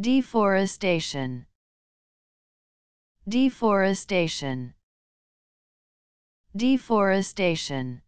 Deforestation Deforestation Deforestation